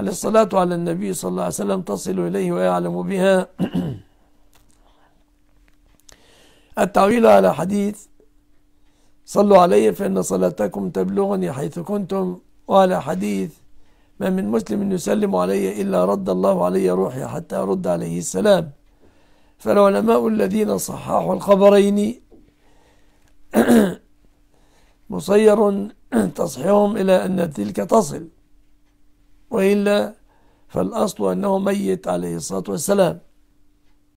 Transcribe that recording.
هل الصلاة على النبي صلى الله عليه وسلم تصل إليه ويعلم بها التعويل على حديث صلوا علي فإن صلاتكم تبلغني حيث كنتم وعلى حديث ما من مسلم يسلم علي إلا رد الله علي روحي حتى أرد عليه السلام فالعلماء الذين صححوا الخبرين مصير تصحيحهم إلى أن تلك تصل وإلا فالأصل أنه ميت عليه الصلاة والسلام